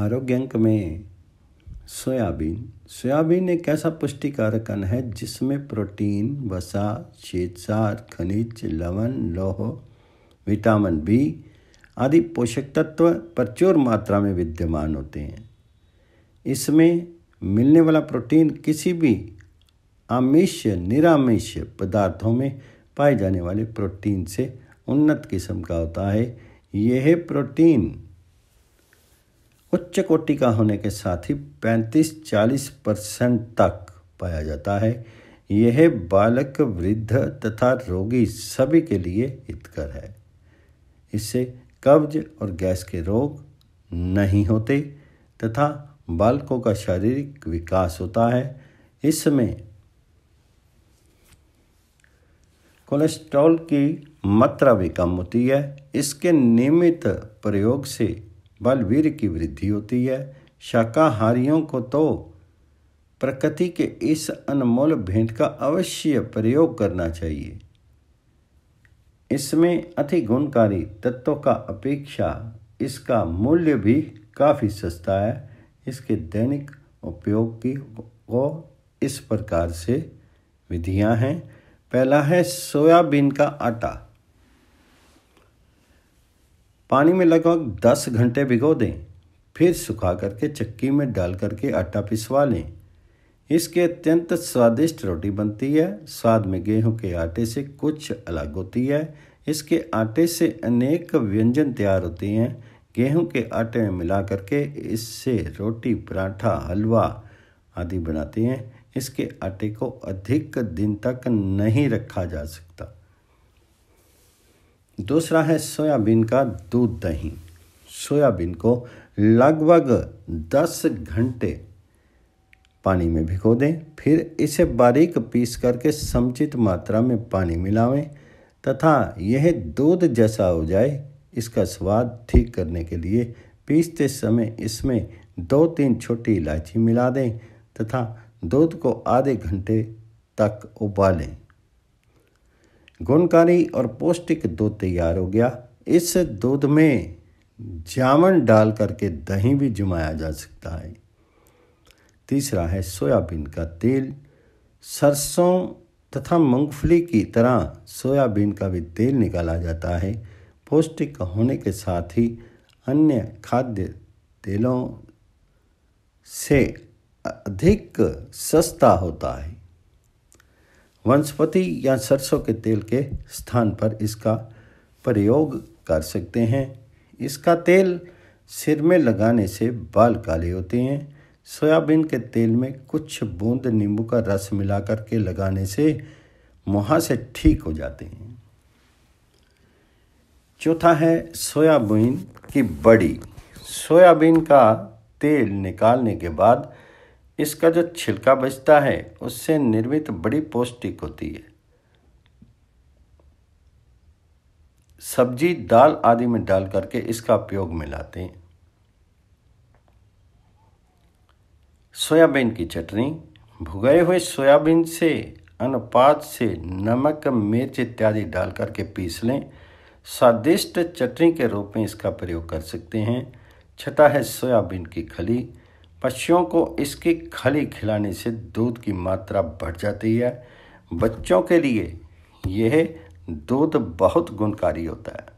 आरोग्य अंक में सोयाबीन सोयाबीन एक ऐसा पुष्टिकारक अन्न है जिसमें प्रोटीन वसा श्वेतसार खनिज लवण लोह विटामिन बी आदि पोषक तत्व प्रचुर मात्रा में विद्यमान होते हैं इसमें मिलने वाला प्रोटीन किसी भी आमिष निरामिष पदार्थों में पाए जाने वाले प्रोटीन से उन्नत किस्म का होता है यह प्रोटीन उच्च कोटि का होने के साथ ही 35-40 परसेंट तक पाया जाता है यह बालक वृद्ध तथा रोगी सभी के लिए हितकर है इससे कब्ज और गैस के रोग नहीं होते तथा बालकों का शारीरिक विकास होता है इसमें कोलेस्ट्रॉल की मात्रा भी कम होती है इसके नियमित प्रयोग से बलवीर की वृद्धि होती है शाकाहारियों को तो प्रकृति के इस अनमोल भेंट का अवश्य प्रयोग करना चाहिए इसमें अति गुणकारी तत्वों का अपेक्षा इसका मूल्य भी काफ़ी सस्ता है इसके दैनिक उपयोग की वो इस प्रकार से विधियां हैं पहला है सोयाबीन का आटा पानी में लगभग दस घंटे भिगो दें फिर सुखा करके चक्की में डाल करके आटा पिसवा लें इसके अत्यंत स्वादिष्ट रोटी बनती है स्वाद में गेहूं के आटे से कुछ अलग होती है इसके आटे से अनेक व्यंजन तैयार होते हैं गेहूं के आटे में मिला करके इससे रोटी पराठा हलवा आदि बनाते हैं इसके आटे को अधिक दिन तक नहीं रखा जा सकता दूसरा है सोयाबीन का दूध दही सोयाबीन को लगभग 10 घंटे पानी में भिगो दें फिर इसे बारीक पीस करके समुचित मात्रा में पानी मिलावें तथा यह दूध जैसा हो जाए इसका स्वाद ठीक करने के लिए पीसते समय इसमें दो तीन छोटी इलायची मिला दें तथा दूध को आधे घंटे तक उबालें गुणकारी और पौष्टिक दूध तैयार हो गया इस दूध में जामन डाल करके दही भी जमाया जा सकता है तीसरा है सोयाबीन का तेल सरसों तथा मूंगफली की तरह सोयाबीन का भी तेल निकाला जाता है पौष्टिक होने के साथ ही अन्य खाद्य तेलों से अधिक सस्ता होता है वनस्पति या सरसों के तेल के स्थान पर इसका प्रयोग कर सकते हैं इसका तेल सिर में लगाने से बाल काले होते हैं सोयाबीन के तेल में कुछ बूंद नींबू का रस मिलाकर के लगाने से मुहासे ठीक हो जाते हैं चौथा है सोयाबीन की बड़ी सोयाबीन का तेल निकालने के बाद इसका जो छिलका बचता है उससे निर्मित बड़ी पौष्टिक होती है सब्जी दाल आदि में डाल करके इसका उपयोग में लाते हैं सोयाबीन की चटनी भुगए हुए सोयाबीन से अनुपात से नमक मिर्च इत्यादि डाल करके पीस लें स्वादिष्ट चटनी के रूप में इसका प्रयोग कर सकते हैं छठा है सोयाबीन की खली पक्षियों को इसकी खली खिलाने से दूध की मात्रा बढ़ जाती है बच्चों के लिए यह दूध बहुत गुणकारी होता है